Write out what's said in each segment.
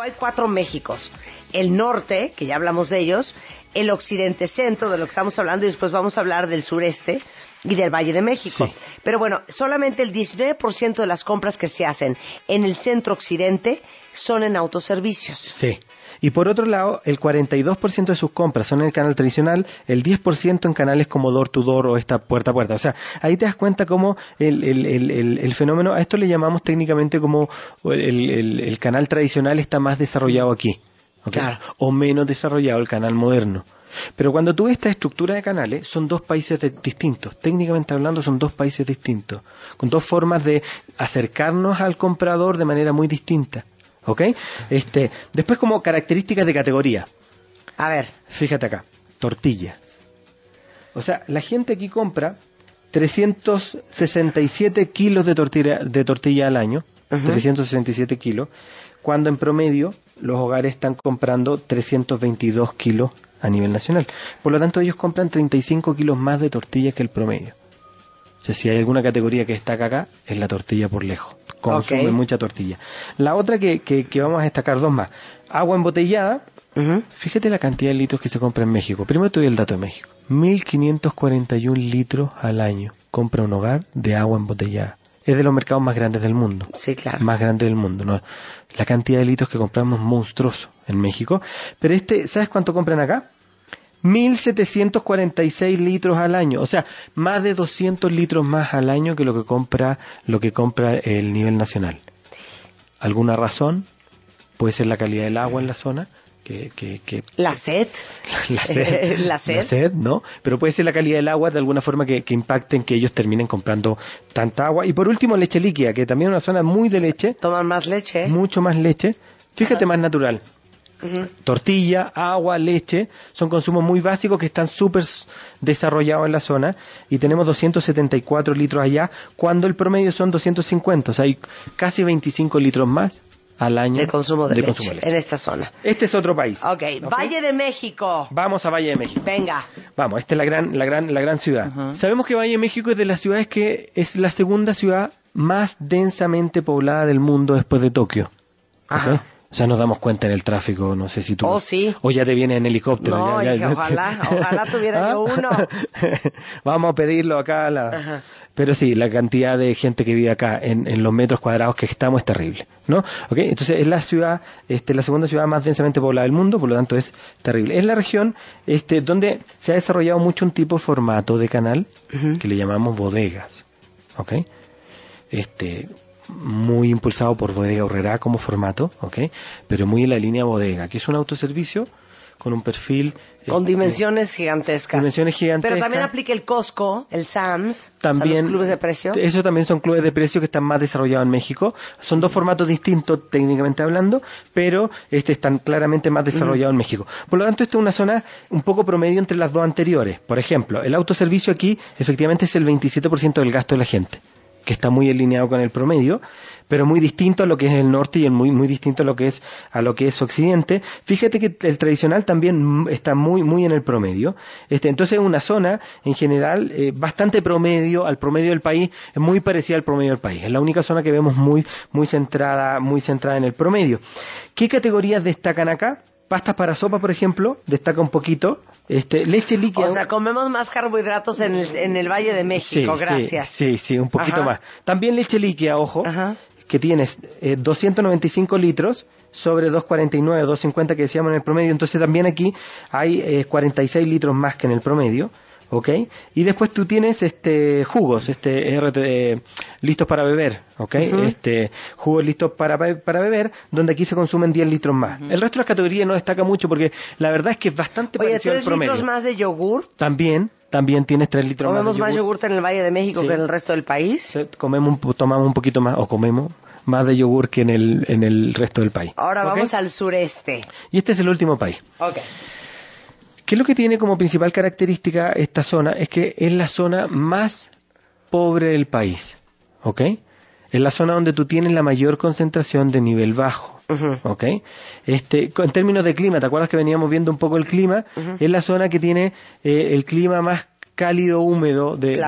hay cuatro Méxicos. El norte, que ya hablamos de ellos, el occidente centro, de lo que estamos hablando, y después vamos a hablar del sureste, y del Valle de México. Pero bueno, solamente el 19% de las compras que se hacen en el centro occidente son en autoservicios. Sí. Y por otro lado, el 42% de sus compras son en el canal tradicional, el 10% en canales como door to door o esta puerta a puerta. O sea, ahí te das cuenta cómo el, el, el, fenómeno, a esto le llamamos técnicamente como el, canal tradicional está más desarrollado aquí. O menos desarrollado el canal moderno. Pero cuando tú ves esta estructura de canales, son dos países distintos. Técnicamente hablando, son dos países distintos. Con dos formas de acercarnos al comprador de manera muy distinta. ¿Ok? Este, después, como características de categoría. A ver. Fíjate acá. Tortillas. O sea, la gente aquí compra 367 kilos de tortilla, de tortilla al año. 367 kilos cuando en promedio los hogares están comprando 322 kilos a nivel nacional. Por lo tanto, ellos compran 35 kilos más de tortillas que el promedio. O sea, si hay alguna categoría que destaca acá, es la tortilla por lejos. Consume mucha tortilla. La otra que, que, vamos a destacar dos más. Agua embotellada. Fíjate la cantidad de litros que se compra en México. Primero te doy el dato de México. 1.541 litros al año compra un hogar de agua embotellada es de los mercados más grandes del mundo. Sí, claro. Más grande del mundo. ¿no? La cantidad de litros que compramos es monstruoso en México. Pero este, ¿sabes cuánto compran acá? 1.746 litros al año, o sea, más de 200 litros más al año que lo que compra, lo que compra el nivel nacional. ¿Alguna razón? Puede ser la calidad del agua en la zona, que, la sed la, sed, eh, la, sed, no pero puede ser la calidad del agua de alguna forma que, impacten que ellos terminen comprando tanta agua y por último leche líquida que también es una zona muy de leche toman más leche mucho más leche fíjate más natural Tortilla, agua, leche, son consumos muy básicos que están súper desarrollados en la zona y tenemos 274 litros allá, cuando el promedio son 250, o sea, hay casi 25 litros más al año de consumo de, leche, en esta zona. Este es otro país. ok, Valle de México. Vamos a Valle de México. Venga. Vamos, esta es la gran, la gran, la gran ciudad. Sabemos que Valle de México es de las ciudades que es la segunda ciudad más densamente poblada del mundo después de Tokio. O sea, nos damos cuenta en el tráfico, no sé si tú... Oh, sí. O ya te viene en helicóptero. No, ojalá, ojalá tuviera yo ah. uno. Vamos a pedirlo acá. La... Pero sí, la cantidad de gente que vive acá en, los metros cuadrados que estamos es terrible, ¿no? entonces es la ciudad, este, la segunda ciudad más densamente poblada del mundo, por lo tanto es terrible. Es la región este, donde se ha desarrollado mucho un tipo de formato de canal que le llamamos bodegas, ¿ok? Este, muy impulsado por Bodega Horrera como formato, Pero muy en la línea Bodega, que es un autoservicio con un perfil... Eh, con dimensiones gigantescas. Dimensiones gigantescas. Pero también aplica el Costco, el Sams, también, clubes de precio. Eso también son clubes de precio que están más desarrollados en México. Son dos formatos distintos técnicamente hablando, pero este están claramente más desarrollados en México. Por lo tanto, esto es una zona un poco promedio entre las dos anteriores. Por ejemplo, el autoservicio aquí efectivamente es el 27% del gasto de la gente que está muy alineado con el promedio, pero muy distinto a lo que es el norte y muy, muy distinto a lo que es, a lo que es occidente. Fíjate que el tradicional también está muy, muy en el promedio. Este, entonces una zona, en general, eh, bastante promedio al promedio del país, muy parecida al promedio del país. Es la única zona que vemos muy, muy centrada, muy centrada en el promedio. ¿Qué categorías destacan acá? pastas para sopa, por ejemplo, destaca un poquito. Este, leche líquida. O sea, comemos más carbohidratos en el, Valle de México, gracias. Sí, sí, un poquito más. También leche líquida, ojo, que tienes eh, 295 litros sobre 249, 250 que decíamos en el promedio. Entonces también aquí hay 46 eh, litros más que en el promedio. ¿ok? Y después tú tienes este jugos, este RT, eh, listos para beber, ¿ok? Este jugos listos para, para beber, donde aquí se consumen 10 litros más. El resto de las categorías no destaca mucho porque la verdad es que es bastante parecido al promedio. litros más de yogur? También, también tienes 3 litros más. ¿Comemos más yogur en el Valle de México que en el resto del país? Comemos, tomamos un poquito más, o comemos más de yogur que en el, en el resto del país. Ahora vamos al sureste. Y este es el último país. Okay. ¿Qué es lo que tiene como principal característica esta zona? Es que es la zona más pobre del país, ¿ok? Es la zona donde tú tienes la mayor concentración de nivel bajo, ¿ok? Este, en términos de clima, ¿te acuerdas que veníamos viendo un poco el clima? Es la zona que tiene eh, el clima más cálido, húmedo de...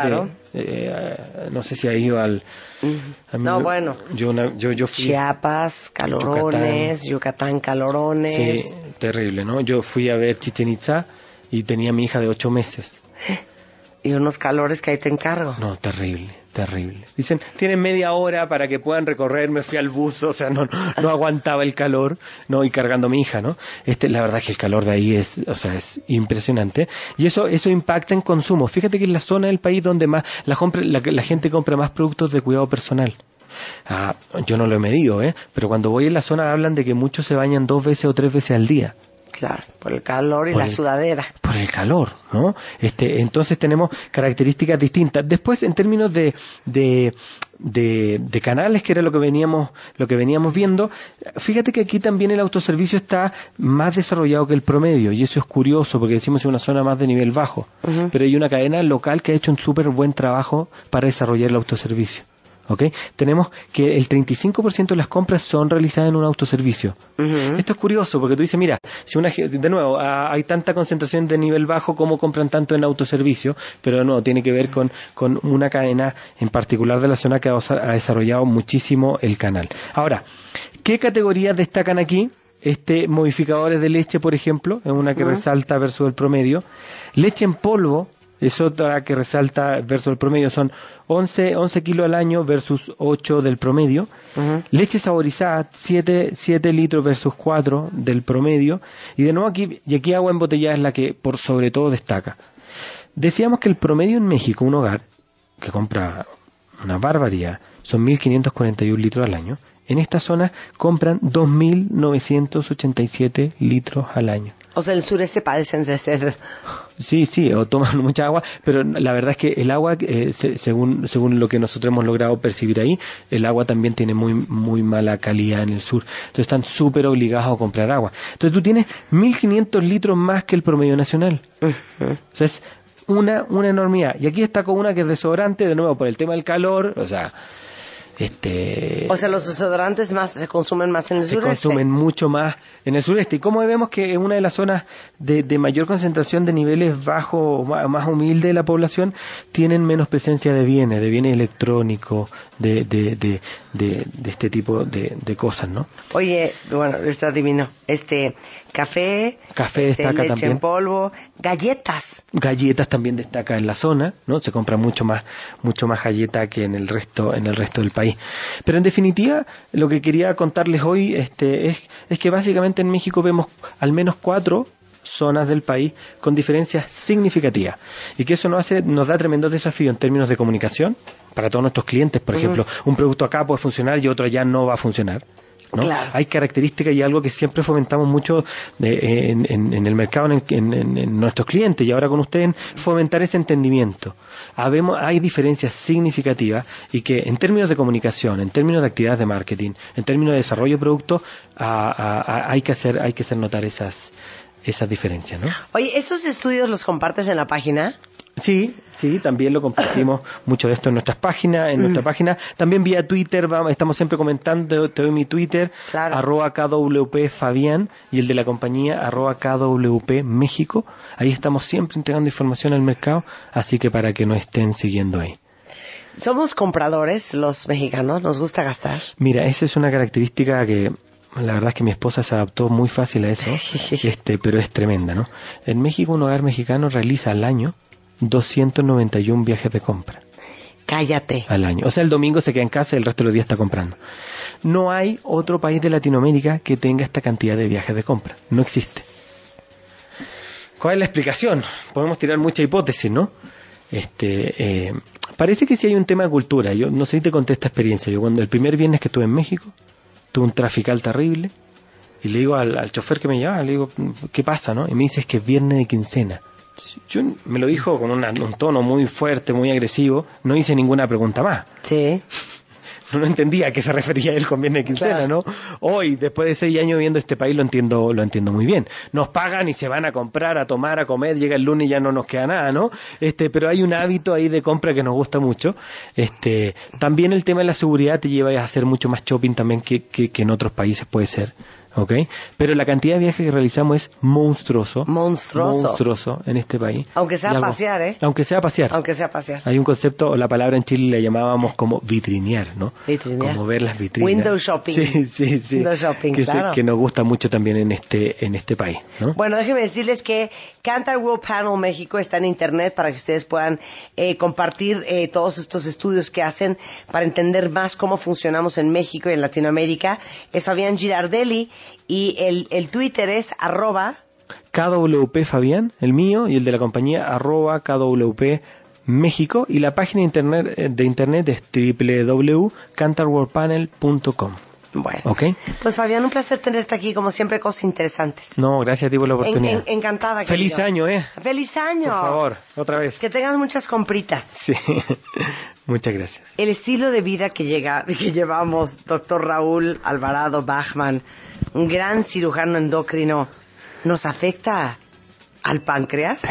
Eh, no sé si ha ido al... no, bueno. Yo, yo, fui, Chiapas, calorones, Yucatán, calorones. Sí, terrible, ¿no? Yo fui a ver Chichen Itza y tenía mi hija de ocho meses. Y unos calores que ahí te encargo. No, terrible terrible. Dicen, tienen media hora para que puedan recorrer, me fui al buzo, o sea, no, no aguantaba el calor, no, y cargando a mi hija, ¿no? Este, la verdad es que el calor de ahí es, o sea, es impresionante. Y eso, eso impacta en consumo. Fíjate que es la zona del país donde más, la, la gente compra más productos de cuidado personal. Ah, yo no lo he medido, ¿eh? Pero cuando voy en la zona hablan de que muchos se bañan dos veces o tres veces al día. Claro, por el calor y la sudadera. Por el calor, ¿no? Este, entonces tenemos características distintas. Después, en términos de, de, canales, que era lo que veníamos, lo que veníamos viendo, fíjate que aquí también el autoservicio está más desarrollado que el promedio, y eso es curioso, porque decimos es una zona más de nivel bajo. Pero hay una cadena local que ha hecho un súper buen trabajo para desarrollar el autoservicio. Tenemos que el 35% de las compras son realizadas en un autoservicio. Esto es curioso porque tú dices, mira, si una de nuevo, hay tanta concentración de nivel bajo como compran tanto en autoservicio, pero de nuevo tiene que ver con, con una cadena en particular de la zona que ha, desarrollado muchísimo el canal. Ahora, ¿qué categorías destacan aquí? Este modificadores de leche, por ejemplo, es una que resalta versus el promedio. Leche en polvo, es otra que resalta versus el promedio, son 11, 11 kilos al año versus 8 del promedio, leche saborizada 7, 7 litros versus 4 del promedio, y de nuevo aquí, y aquí agua embotellada es la que por sobre todo destaca. Decíamos que el promedio en México, un hogar que compra una barbaridad, son 1.541 litros al año, en esta zona compran 2.987 litros al año. O sea, el sureste padecen de ser... Sí, sí, o toman mucha agua, pero la verdad es que el agua, eh, según, según lo que nosotros hemos logrado percibir ahí, el agua también tiene muy, muy mala calidad en el sur. Entonces están súper obligados a comprar agua. Entonces tú tienes 1.500 litros más que el promedio nacional. O sea, es una, una enormidad. Y aquí está con una que es desobrante, de nuevo, por el tema del calor, o sea... Este, o sea, los desodorantes más se consumen más en el sureste. Se consumen mucho más en el sureste. Y como vemos que en una de las zonas de, mayor concentración de niveles bajo, más, humilde de la población, tienen menos presencia de bienes, de bienes electrónicos, de, este tipo de, cosas, ¿no? Oye, bueno, está divino. Este, café, café este, destaca en polvo, galletas. Galletas también destaca en la zona, ¿no? Se compra mucho más, mucho más galleta que en el resto, en el resto del país pero en definitiva, lo que quería contarles hoy este, es, que básicamente en México vemos al menos cuatro zonas del país con diferencias significativas y que eso nos hace nos da tremendo desafío en términos de comunicación para todos nuestros clientes por ejemplo un producto acá puede funcionar y otro allá no va a funcionar hay características y algo que siempre fomentamos mucho en, el mercado, en, nuestros clientes y ahora con ustedes, fomentar ese entendimiento. hay diferencias significativas y que en términos de comunicación, en términos de actividades de marketing, en términos de desarrollo de producto, hay, que hacer, hay que hacer notar esas, diferencias. ¿no? Oye, ¿esos estudios los compartes en la página? Sí, sí, también lo compartimos mucho de esto en nuestras páginas, en nuestra mm. página. También vía Twitter, vamos, estamos siempre comentando, te doy mi Twitter, claro. arroba KWP Fabián y el de la compañía, arroba KWP México. Ahí estamos siempre entregando información al mercado, así que para que nos estén siguiendo ahí. Somos compradores los mexicanos, nos gusta gastar. Mira, esa es una característica que la verdad es que mi esposa se adaptó muy fácil a eso, este, pero es tremenda, ¿no? En México un hogar mexicano realiza al año 291 viajes de compra. Cállate. Al año. O sea, el domingo se queda en casa y el resto de los días está comprando. No hay otro país de Latinoamérica que tenga esta cantidad de viajes de compra. No existe. ¿Cuál es la explicación? Podemos tirar mucha hipótesis, ¿no? Este, eh, parece que sí hay un tema de cultura. Yo no sé si te conté esta experiencia. Yo cuando el primer viernes que estuve en México, tuve un trafical terrible. Y le digo al, chofer que me llevaba, le digo, ¿qué pasa? no? Y me dice, es que es viernes de quincena me lo dijo con un tono muy fuerte, muy agresivo, no hice ninguna pregunta más. Sí. No entendía a qué se refería él con bien de quincena, ¿no? Hoy, después de seis años viendo este país, lo entiendo, lo entiendo muy bien. Nos pagan y se van a comprar, a tomar, a comer, llega el lunes y ya no nos queda nada, ¿no? Este, pero hay un hábito ahí de compra que nos gusta mucho. Este, también el tema de la seguridad te lleva a hacer mucho más shopping también que, que en otros países puede ser. ¿ok? Pero la cantidad de viajes que realizamos es monstruoso. Monstruoso. Monstruoso en este país. Aunque sea pasear, ¿eh? Aunque sea pasear. Aunque sea pasear. Hay un concepto, la palabra en Chile la llamábamos como vitrinear, ¿no? Vitrinear. Como ver las vitrinas. Window shopping. Sí, sí, sí. Window shopping, que, claro. que nos gusta mucho también en este, en este país, ¿no? Bueno, déjenme decirles que Cantar World Panel México está en internet para que ustedes puedan eh, compartir eh, todos estos estudios que hacen para entender más cómo funcionamos en México y en Latinoamérica. Es Fabián Girardelli, y el, el Twitter es arroba. KWP Fabián, el mío, y el de la compañía arroba KWP México. Y la página eh, de internet es www.cantarworldpanel.com. Bueno. Pues Fabián, un placer tenerte aquí, como siempre, cosas interesantes. No, gracias a ti por la oportunidad. encantada. Feliz año, ¿eh? Feliz año. Por favor, otra vez. Que tengas muchas compritas. Sí, muchas gracias. El estilo de vida que, llega, que llevamos, doctor Raúl Alvarado Bachman, un gran cirujano endocrino, ¿nos afecta al páncreas?